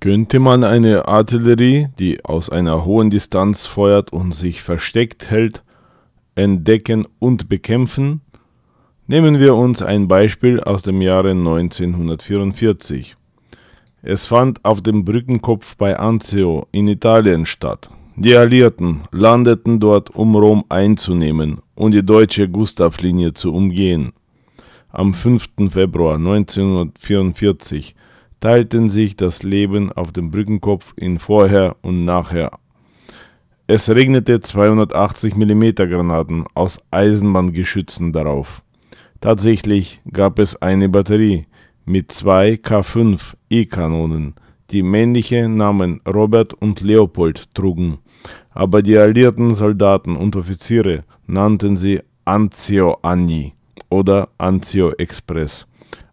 Könnte man eine Artillerie, die aus einer hohen Distanz feuert und sich versteckt hält, entdecken und bekämpfen? Nehmen wir uns ein Beispiel aus dem Jahre 1944. Es fand auf dem Brückenkopf bei Anzio in Italien statt. Die Alliierten landeten dort, um Rom einzunehmen und die deutsche Gustav-Linie zu umgehen. Am 5. Februar 1944 teilten sich das Leben auf dem Brückenkopf in Vorher und Nachher. Es regnete 280 mm Granaten aus Eisenbahngeschützen darauf. Tatsächlich gab es eine Batterie mit zwei K5 E-Kanonen, die männliche Namen Robert und Leopold trugen, aber die alliierten Soldaten und Offiziere nannten sie Anzio Anni oder Anzio Express.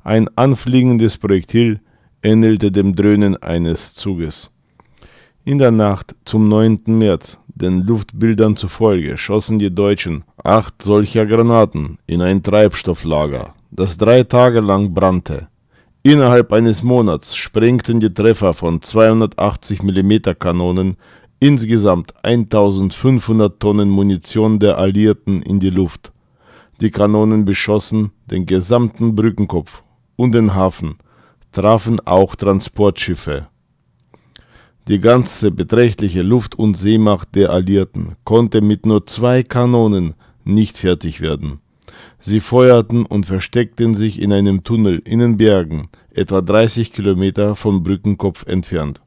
Ein anfliegendes Projektil ähnelte dem Dröhnen eines Zuges. In der Nacht zum 9. März, den Luftbildern zufolge, schossen die Deutschen acht solcher Granaten in ein Treibstofflager, das drei Tage lang brannte. Innerhalb eines Monats sprengten die Treffer von 280 mm Kanonen insgesamt 1500 Tonnen Munition der Alliierten in die Luft. Die Kanonen beschossen den gesamten Brückenkopf und den Hafen, trafen auch Transportschiffe. Die ganze beträchtliche Luft- und Seemacht der Alliierten konnte mit nur zwei Kanonen nicht fertig werden. Sie feuerten und versteckten sich in einem Tunnel in den Bergen, etwa 30 Kilometer vom Brückenkopf entfernt.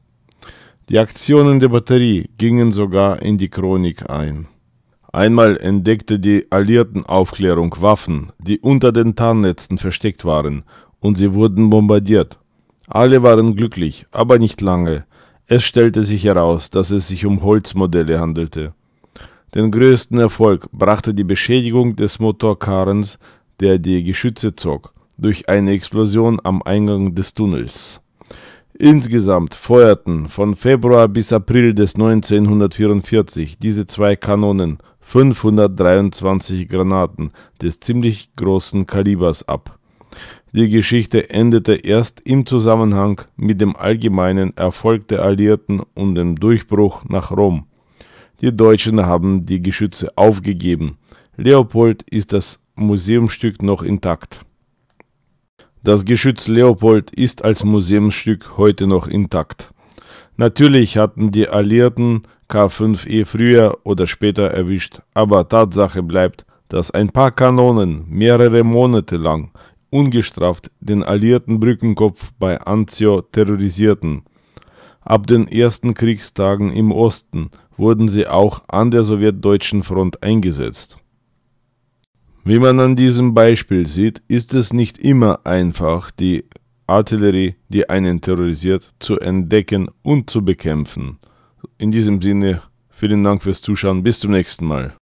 Die Aktionen der Batterie gingen sogar in die Chronik ein. Einmal entdeckte die Alliiertenaufklärung Waffen, die unter den Tarnnetzen versteckt waren, und sie wurden bombardiert. Alle waren glücklich, aber nicht lange. Es stellte sich heraus, dass es sich um Holzmodelle handelte. Den größten Erfolg brachte die Beschädigung des Motorkarrens, der die Geschütze zog, durch eine Explosion am Eingang des Tunnels. Insgesamt feuerten von Februar bis April des 1944 diese zwei Kanonen 523 Granaten des ziemlich großen Kalibers ab. Die Geschichte endete erst im Zusammenhang mit dem allgemeinen Erfolg der Alliierten und dem Durchbruch nach Rom. Die Deutschen haben die Geschütze aufgegeben. Leopold ist das Museumstück noch intakt. Das Geschütz Leopold ist als Museumsstück heute noch intakt. Natürlich hatten die Alliierten K5E früher oder später erwischt, aber Tatsache bleibt, dass ein paar Kanonen mehrere Monate lang ungestraft den alliierten Brückenkopf bei Anzio terrorisierten. Ab den ersten Kriegstagen im Osten wurden sie auch an der sowjetdeutschen Front eingesetzt. Wie man an diesem Beispiel sieht, ist es nicht immer einfach, die Artillerie, die einen terrorisiert, zu entdecken und zu bekämpfen. In diesem Sinne, vielen Dank fürs Zuschauen, bis zum nächsten Mal.